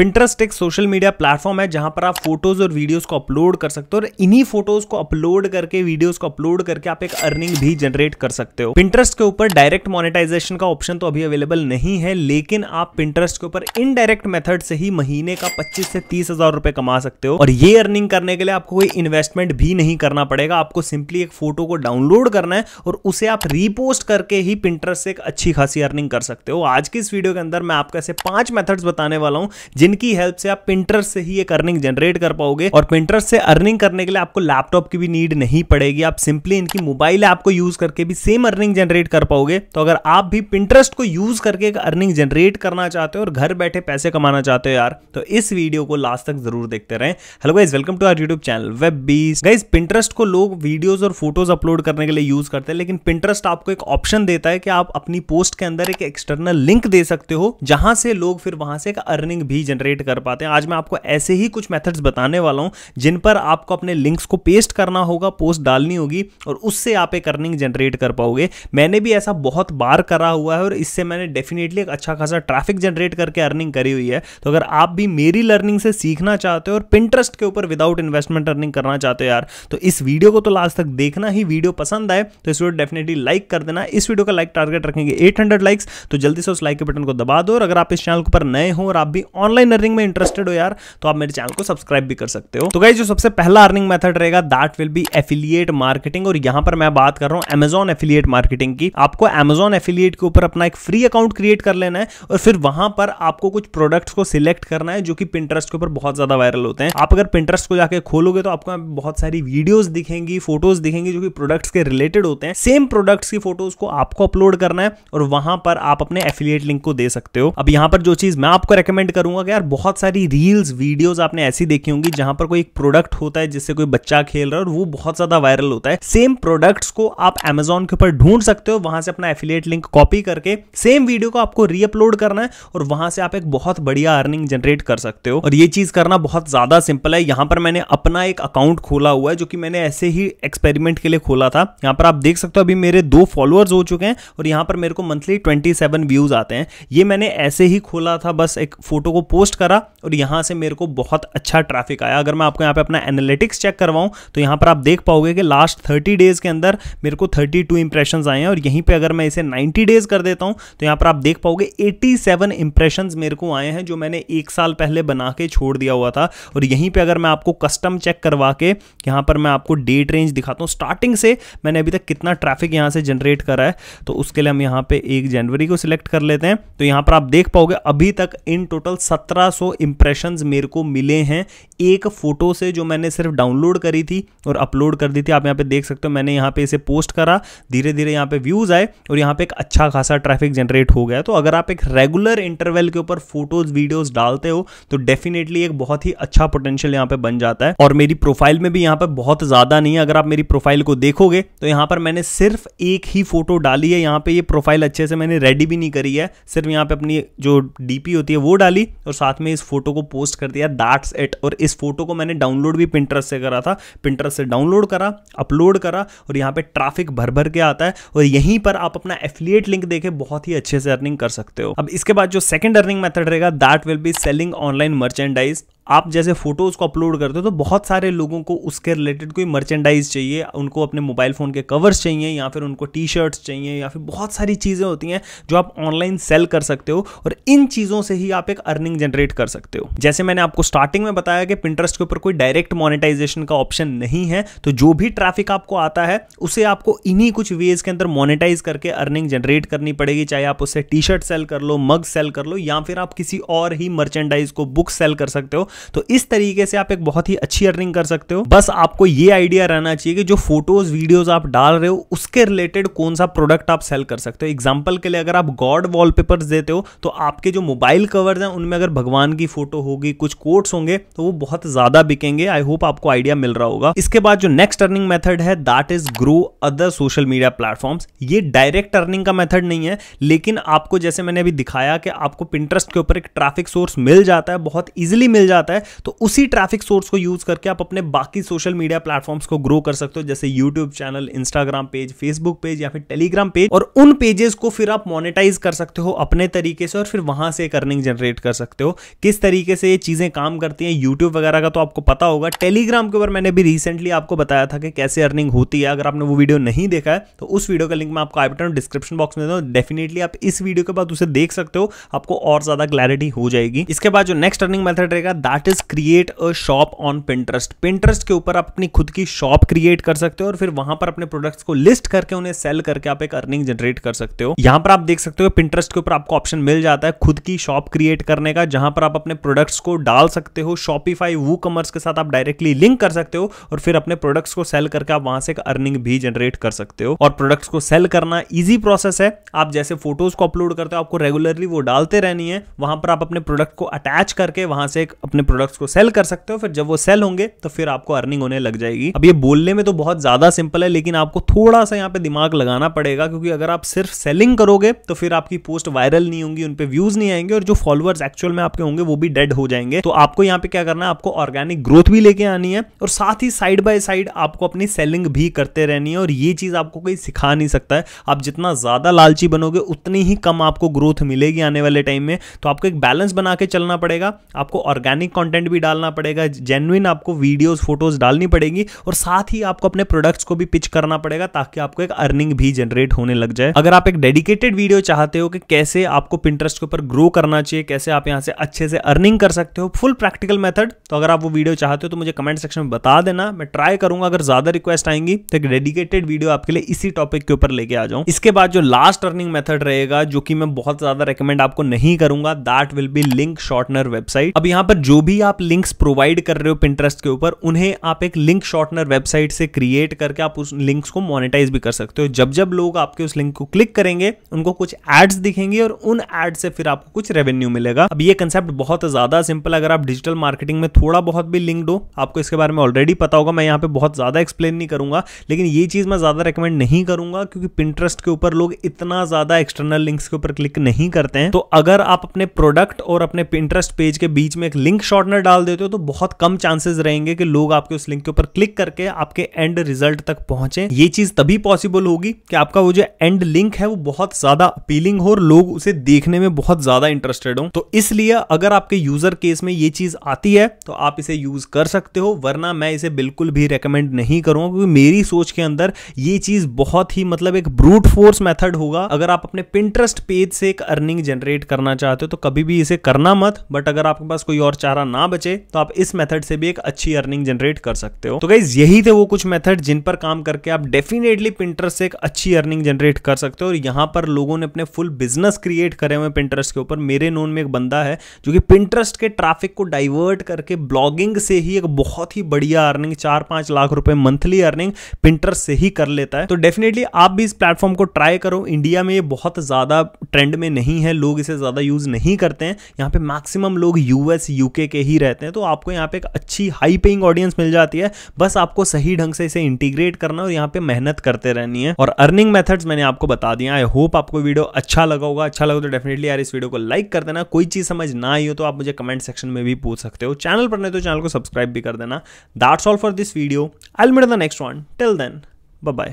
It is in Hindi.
पिंटरेस्ट एक सोशल मीडिया प्लेटफॉर्म है जहां पर आप फोटोज और वीडियोस को अपलोड कर सकते हो और इन्हीं फोटोज को अपलोड करके वीडियोस को अपलोड करके आप एक अर्निंग भी जनरेट कर सकते हो पिंटरेस्ट के ऊपर डायरेक्ट मोनेटाइजेशन का ऑप्शन तो अभी अवेलेबल नहीं है लेकिन आप पिंटरेस्ट के ऊपर इनडायरेक्ट मेथड से ही महीने का पच्चीस से तीस हजार रुपए कमा सकते हो और ये अर्निंग करने के लिए आपको कोई इन्वेस्टमेंट भी नहीं करना पड़ेगा आपको सिंपली एक फोटो को डाउनलोड करना है और उसे आप रिपोस्ट करके ही पिंटरेस्ट से एक अच्छी खासी अर्निंग कर सकते हो आज की इस वीडियो के अंदर मैं आपको ऐसे पांच मेथड्स बताने वाला हूं जिन जिनकी हेल्प से आप प्रिंटर से ही एक अर्निंग जनरेट कर पाओगे और प्रिंटर से अर्निंग करने के लिए आपको लैपटॉप की भी नीड नहीं पड़ेगी आप सिंपली इनकी मोबाइल ऐप को यूज करके भी सेम अर्निंग जनरेट कर पाओगे तो अगर आप भी प्रिंटरेस्ट को यूज करके एक अर्निंग जनरेट करना चाहते हो और घर बैठे पैसे कमाना चाहते हो यार तो इस वीडियो को लास्ट तक जरूर देखते रहे hello guys welcome to our YouTube channel वेब बीस गाइज प्रिंटरेस्ट को लोग वीडियोज और फोटोज अपलोड करने के लिए यूज करते हैं लेकिन प्रिंटरेस्ट आपको एक ऑप्शन देता है कि आप अपनी पोस्ट के अंदर एक एक्सटर्नल लिंक दे सकते हो जहां से लोग फिर वहां से एक अर्निंग भी जनरेट जनरेट कर पाते हैं आज मैं आपको ऐसे ही कुछ मेथड्स बताने वाला हूं जिन पर आपको अपने लिंक्स को पेस्ट करना होगा पोस्ट डालनी होगी और उससे आप एक अर्निंग जनरेट कर पाओगे मैंने भी ऐसा बहुत बार करा हुआ है और इससे मैंने डेफिनेटली एक अच्छा खासा ट्रैफिक जनरेट करके अर्निंग करी हुई है तो अगर आप भी मेरी लर्निंग से सीखना चाहते हो और पिंट्रस्ट के ऊपर विदाउट इन्वेस्टमेंट अर्निंग करना चाहते हो यार तो इस वीडियो को तो लास्ट तक देखना ही वीडियो पसंद आए तो इस वीडियो डेफिनेटली लाइक कर देना इस वीडियो का लाइक टारगेट रखेंगे 800 लाइक्स तो जल्दी से उस लाइक के बटन को दबा दो और अगर आप इस चैनल पर नए हो और आप भी ऑनलाइन ऑनलाइन अर्निंग में इंटरेस्टेड हो यार तो आप मेरे चैनल को सब्सक्राइब भी कर सकते हो तो गाइज जो सबसे पहला अर्निंग मेथड रहेगा that will be affiliate marketing और यहां पर मैं बात कर रहा हूं एमेजॉन एफिलियट मार्केटिंग की आपको एमेजॉन एफिलियट के ऊपर अपना एक फ्री अकाउंट क्रिएट कर लेना है और फिर वहां पर आपको कुछ प्रोडक्ट्स को सिलेक्ट करना है जो कि पिंटरेस्ट के ऊपर बहुत ज्यादा वायरल होते हैं आप अगर पिंटरेस्ट को जाकर खोलोगे तो आपको बहुत सारी वीडियोज दिखेंगी फोटोज दिखेंगी जो कि प्रोडक्ट्स के रिलेटेड होते हैं सेम प्रोडक्ट्स की फोटोज को आपको अपलोड करना है और वहां पर आप अपने एफिलियट लिंक को दे सकते हो अब यहां पर जो चीज मैं आपको रिकमेंड करूंगा होगा यार बहुत सारी रील्स वीडियोस आपने ऐसी देखी होंगी जहां पर कोई एक प्रोडक्ट होता है जिससे कोई बच्चा खेल रहा है और वो बहुत ज्यादा वायरल होता है सेम प्रोडक्ट्स को आप एमेजोन के ऊपर ढूंढ सकते हो वहां से अपना एफिलिएट लिंक कॉपी करके सेम वीडियो को आपको रीअपलोड करना है और वहां से आप एक बहुत बढ़िया अर्निंग जनरेट कर सकते हो और ये चीज करना बहुत ज्यादा सिंपल है यहां पर मैंने अपना एक अकाउंट खोला हुआ है जो कि मैंने ऐसे ही एक्सपेरिमेंट के लिए खोला था यहां पर आप देख सकते हो अभी मेरे दो फॉलोअर्स हो चुके हैं और यहां पर मेरे को मंथली ट्वेंटी व्यूज आते हैं ये मैंने ऐसे ही खोला था बस एक फोटो को पोस्ट करा और यहां से मेरे को बहुत अच्छा ट्रैफिक आया अगर मैं आपको यहां पे अपना एनालिटिक्स चेक करवाऊं तो यहां पर आप देख पाओगे कि लास्ट थर्टी डेज़ के अंदर मेरे को थर्टी टू इंप्रेशन आए हैं और यहीं पर अगर मैं इसे नाइन्टी डेज़ कर देता हूं तो यहां पर आप देख पाओगे एटी सेवन इंप्रेशन मेरे को आए हैं जो मैंने एक साल पहले बना के छोड़ दिया हुआ था और यहीं पर अगर मैं आपको कस्टम चेक करवा के यहां पर मैं आपको डेट रेंज दिखाता हूँ स्टार्टिंग से मैंने अभी तक कितना ट्रैफिक यहां से जनरेट करा है तो उसके लिए हम यहां पर एक जनवरी को सिलेक्ट कर लेते हैं तो यहां पर आप देख पाओगे अभी तक इन टोटल सत्तर 1700 इंप्रेशंस मेरे को मिले हैं एक फ़ोटो से जो मैंने सिर्फ डाउनलोड करी थी और अपलोड कर दी थी आप यहाँ पे देख सकते हो मैंने यहाँ पे इसे पोस्ट करा धीरे धीरे यहाँ पे व्यूज़ आए और यहाँ पे एक अच्छा खासा ट्रैफिक जनरेट हो गया तो अगर आप एक रेगुलर इंटरवल के ऊपर फोटोज़ वीडियोज़ डालते हो तो डेफिनेटली एक बहुत ही अच्छा पोटेंशियल यहाँ पे बन जाता है और मेरी प्रोफाइल में भी यहाँ पे बहुत ज़्यादा नहीं है अगर आप मेरी प्रोफाइल को देखोगे तो यहाँ पर मैंने सिर्फ एक ही फ़ोटो डाली है यहाँ पे ये प्रोफाइल अच्छे से मैंने रेडी भी नहीं करी है सिर्फ यहाँ पे अपनी जो डीपी होती है वो डाली और साथ में इस फोटो को पोस्ट कर दिया दैट्स इट और इस फोटो को मैंने डाउनलोड भी प्रिंटर से करा था प्रिंटर से डाउनलोड करा अपलोड करा और यहाँ पर ट्रैफिक भर भर के आता है और यहीं पर आप अपना एफिलिएट लिंक देखे बहुत ही अच्छे से अर्निंग कर सकते हो अब इसके बाद जो सेकंड अर्निंग मैथड रहेगा that will be selling online merchandise आप जैसे फोटोज़ को अपलोड करते हो तो बहुत सारे लोगों को उसके रिलेटेड कोई मर्चेंडाइज चाहिए उनको अपने मोबाइल फ़ोन के कवर्स चाहिए या फिर उनको टी शर्ट्स चाहिए या फिर बहुत सारी चीज़ें होती हैं जो आप ऑनलाइन सेल कर सकते हो और इन चीज़ों से ही आप एक अर्निंग जनरेट कर सकते हो जैसे मैंने आपको स्टार्टिंग में बताया कि पिंटरेस्ट के ऊपर कोई डायरेक्ट मोनिटाइजेशन का ऑप्शन नहीं है तो जो भी ट्रैफिक आपको आता है उसे आपको इन्हीं कुछ वेज के अंदर मोनिटाइज करके अर्निंग जनरेट करनी पड़ेगी चाहे आप उससे टी शर्ट सेल कर लो मग सेल कर लो या फिर आप किसी और ही मर्चेंडाइज को बुक सेल कर सकते हो तो इस तरीके से आप एक बहुत ही अच्छी अर्निंग कर सकते हो बस आपको ये आइडिया रहना चाहिए कि जो फोटोज वीडियोज आप डाल रहे हो उसके रिलेटेड कौन सा प्रोडक्ट आप सेल कर सकते हो एग्जाम्पल के लिए अगर आप गॉड वॉल देते हो तो आपके जो मोबाइल कवर्स हैं उनमें अगर भगवान की फोटो होगी कुछ कोट्स होंगे तो वो बहुत ज्यादा बिकेंगे आई होप आपको आइडिया मिल रहा होगा इसके बाद जो नेक्स्ट अर्निंग मेथड है that is grow other social media platforms ये डायरेक्ट अर्निंग का मेथड नहीं है लेकिन आपको जैसे मैंने अभी दिखाया कि आपको पिंटरेस्ट के ऊपर एक ट्रैफिक सोर्स मिल जाता है बहुत ईजिली मिल जाता आता है तो उसी ट्रैफिक सोर्स को यूज़ करके आप अपने बाकी सोशल मीडिया प्लेटफॉर्म्स को ग्रो कर सकते हो जैसे YouTube channel Instagram page Facebook page या फिर टेलीग्राम पेज और उन पेजेस को फिर आप मोनिटाइज कर सकते हो अपने तरीके से और फिर वहां से एक अर्निंग जनरेट कर सकते हो किस तरीके से ये चीज़ें काम करती हैं यूट्यूब वगैरह का तो आपको पता होगा टेलीग्राम के ऊपर मैंने भी रिसेंटली आपको बताया था कि कैसे अर्निंग होती है अगर आपने वो वीडियो नहीं देखा है तो उस वीडियो का लिंक मैं आपको आई बटन डिस्क्रिप्शन बॉक्स में देता हूँ डेफिनेटली आप इस वीडियो के बाद उसे देख सकते हो आपको और ज़्यादा क्लैरिटी हो जाएगी इसके बाद जो नेक्स्ट अर्निंग मेथड रहेगा that is create a shop on Pinterest Pinterest के ऊपर आप अपनी खुद की शॉप क्रिएट कर सकते हो और फिर वहां पर अपने प्रोडक्ट्स को लिस्ट करके उन्हें सेल करके आप एक अर्निंग जनरेट कर सकते हो यहां पर आप देख सकते हो पिंटरेस्ट के ऊपर आपको ऑप्शन मिल जाता है खुद की शॉप क्रिएट करने का जहां पर आप अपने प्रोडक्ट्स को डाल सकते हो शॉपिफाई वू कमर्स के साथ आप डायरेक्टली लिंक कर सकते हो और फिर अपने प्रोडक्ट्स को सेल करके आप वहां से एक अर्निंग भी जनरेट कर सकते हो और प्रोडक्ट्स को सेल करना ईजी प्रोसेस है आप जैसे फोटोज को अपलोड करते हो आपको रेगुलरली वो डालते रहनी है वहां पर आप अपने प्रोडक्ट को अटैच करके वहां से एक अपने अपने प्रोडक्ट्स को सेल कर सकते हो फिर जब वो सेल होंगे तो फिर आपको अर्निंग होने लग जाएगी अब ये बोलने में तो बहुत ज्यादा सिंपल है लेकिन आपको थोड़ा सा यहाँ पे दिमाग लगाना पड़ेगा क्योंकि अगर आप सिर्फ सेलिंग करोगे तो फिर आपकी पोस्ट वायरल नहीं होंगी उन पर व्यूज नहीं आएंगे और जो फॉलोअर्स एक्चुअल में आपके होंगे वो भी डेड हो जाएंगे तो आपको यहाँ पे क्या करना है आपको ऑर्गेनिक ग्रोथ भी लेके आनी है और साथ ही साइड बाय साइड आपको अपनी सेलिंग भी करते रहनी है और ये चीज आपको कोई सिखा नहीं सकता है आप जितना ज्यादा लालची बनोगे उतनी ही कम आपको ग्रोथ मिलेगी आने वाले टाइम में तो आपको एक बैलेंस बना के चलना पड़ेगा आपको ऑर्गेनिक ऑर्गेनिक कंटेंट भी डालना पड़ेगा जेनुइन आपको वीडियोस फोटोज डालनी पड़ेगी और साथ ही आपको अपने प्रोडक्ट्स को भी पिच करना पड़ेगा ताकि आपको एक अर्निंग भी जनरेट होने लग जाए अगर आप एक डेडिकेटेड वीडियो चाहते हो कि कैसे आपको पिंटरेस्ट के ऊपर ग्रो करना चाहिए कैसे आप यहाँ से अच्छे से अर्निंग कर सकते हो फुल प्रैक्टिकल मेथड तो अगर आप वो वीडियो चाहते हो तो मुझे कमेंट सेक्शन में बता देना मैं ट्राई करूंगा अगर ज्यादा रिक्वेस्ट आएंगी तो एक डेडिकेटेड वीडियो आपके लिए इसी टॉपिक के ऊपर लेके आ जाऊं इसके बाद जो लास्ट अर्निंग मेथड रहेगा जो कि मैं बहुत ज्यादा रिकमेंड आपको नहीं करूंगा that will be link shortener website अब यहाँ पर जो भी आप लिंक्स प्रोवाइड कर रहे हो पिंटरेस्ट के ऊपर उन्हें आप एक लिंक शॉर्टनर वेबसाइट से क्रिएट करके आप उस लिंक्स को मोनेटाइज भी कर सकते हो जब जब लोग आपके उस लिंक को क्लिक करेंगे उनको कुछ एड्स दिखेंगे और उन एड से फिर आपको कुछ रेवेन्यू मिलेगा अब ये कंसेप्ट बहुत ज्यादा सिंपल अगर आप डिजिटल मार्केटिंग में थोड़ा बहुत भी लिंक्ड हो आपको इसके बारे में ऑलरेडी पता होगा मैं यहाँ पे बहुत ज्यादा एक्सप्लेन नहीं करूंगा लेकिन ये चीज मैं ज्यादा रिकमेंड नहीं करूंगा क्योंकि पिंटरेस्ट के ऊपर लोग इतना ज्यादा एक्सटर्नल लिंक्स के ऊपर क्लिक नहीं करते हैं तो अगर आप अपने प्रोडक्ट और अपने पिंटरेस्ट पेज के बीच में एक लिंक शॉर्टनर डाल देते हो तो बहुत कम चांसेस रहेंगे कि लोग आपके उस लिंक के ऊपर क्लिक करके आपके एंड रिजल्ट तक पहुंचे ये चीज तभी पॉसिबल होगी कि आपका वो जो एंड लिंक है वो बहुत ज्यादा अपीलिंग हो और लोग उसे देखने में बहुत ज्यादा इंटरेस्टेड हो तो इसलिए अगर आपके यूजर केस में ये चीज आती है तो आप इसे यूज कर सकते हो वरना मैं इसे बिल्कुल भी रेकमेंड नहीं करूंगा क्योंकि मेरी सोच के अंदर ये चीज बहुत ही मतलब एक ब्रूट फोर्स मेथड होगा अगर आप अपने पिंटरेस्ट पेज से एक अर्निंग जनरेट करना चाहते हो तो कभी भी इसे करना मत बट अगर आपके पास कोई और चारा तुम्हारा ना बचे तो आप इस मेथड से भी एक अच्छी अर्निंग जनरेट कर सकते हो तो गाइज यही थे वो कुछ मेथड जिन पर काम करके आप डेफिनेटली पिंटरेस्ट से एक अच्छी अर्निंग जनरेट कर सकते हो और यहां पर लोगों ने अपने फुल बिजनेस क्रिएट करे हुए पिंटरेस्ट के ऊपर मेरे नोन में एक बंदा है जो कि पिंटरेस्ट के ट्रैफिक को डाइवर्ट करके ब्लॉगिंग से ही एक बहुत ही बढ़िया अर्निंग चार पांच लाख रुपए मंथली अर्निंग पिंटरेस्ट से ही कर लेता है तो डेफिनेटली आप भी इस प्लेटफॉर्म को ट्राई करो इंडिया में ये बहुत ज़्यादा ट्रेंड में नहीं है लोग इसे ज़्यादा यूज़ नहीं करते हैं यहां पे मैक्सिमम लोग यूएस यूके के ही रहते हैं तो आपको यहाँ पे एक अच्छी हाई पेइंग ऑडियंस मिल जाती है बस आपको सही ढंग से इसे इंटीग्रेट करना और यहाँ पे मेहनत करते रहनी है और अर्निंग मेथड्स मैंने आपको बता दिया आई होप आपको वीडियो अच्छा लगा होगा अच्छा लगा तो डेफिनेटली यार इस वीडियो को लाइक कर देना कोई चीज समझ ना आई हो तो आप मुझे कमेंट सेक्शन में भी पूछ सकते हो चैनल पर नहीं तो चैनल को सब्सक्राइब भी कर देना that's all for this video I mill the next one till then bye